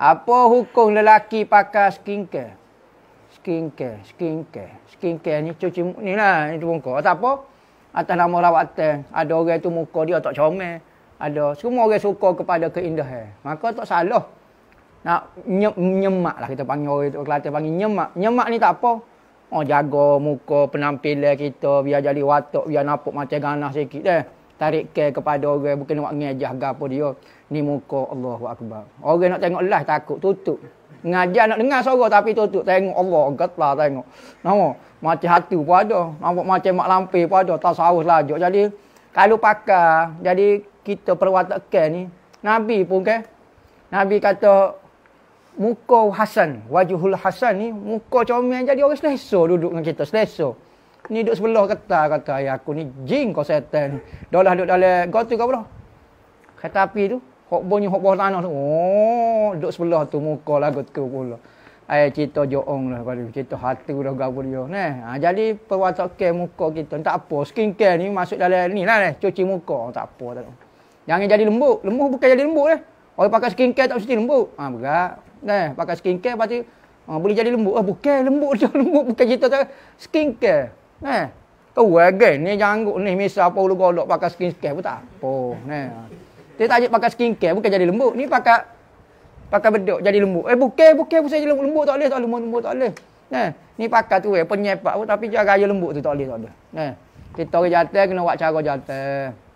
Apa hukum lelaki pakai skincare? Skincare, skincare. Skincare ni cuci ni lah, ni muka. Atau apa? Atas nama rawatan. Ada orang tu muka dia tak comel. Ada. Semua orang suka kepada keindahan. Maka tak salah. Nak nye, nyemak lah kita panggil orang tu. Kelantan panggil nyemak. Nyemak ni tak apa. Oh jaga muka penampilan kita. Biar jadi watak. Biar nampak macam ganas sikit Eh tarik ke kepada orang bukan nak ngajah gapo dia ni muka Allahu akbar orang nak tengok live takut tutup ngajar nak dengar suara tapi tutup tengok Allah gatlah tengok nama mati hati pun ada nampak macam mak lampir pun ada tasawuf lajak jadi kalau pakar jadi kita perwatakan ni nabi pun ke nabi kata muka hasan wajhul hasan ni muka comel jadi orang selesa duduk dengan kita selesa ni duduk sebelah kata kata ayah aku ni jin kau setan. lah duduk dalam gotu kau pula. Kata api tu, hok bunyi hok bawah tanah tu. Oh, duduk sebelah tu muka lagu tu pula. Ayah cerita joong lah kali cerita hati dah gabur dia ni. Ha, jadi perwatak ke muka kita tak apa. Skin care ni masuk dalam ni lah ni, eh. cuci muka oh, tak apa tak apa. Jangan jadi lembut. Lembut bukan jadi lembut lah. Orang pakai skin care tak mesti lembut. Ha, berat. Nah, pakai skin care pasti ha, boleh jadi lembut. Ah, bukan lembut. Lembut bukan cerita. Skin care. Neh, tu eh, lah, guys. Ni janggut ni. Misal apa lu golok pakai skin care pun tak apa. Neh, Dia tak ajak pakai skin care. Bukan jadi lembut. Ni pakai pakai bedok jadi lembut. Eh, bukan. Bukan. Bukan jadi lembut. Lembut tak boleh. Tak lembut. Lembut tak boleh. Eh. Ni pakai tu eh. Penyepak pun. Tapi jaga raya lembut tu tak boleh. Tak boleh. Eh. Kita orang jatuh kena buat cara jatuh.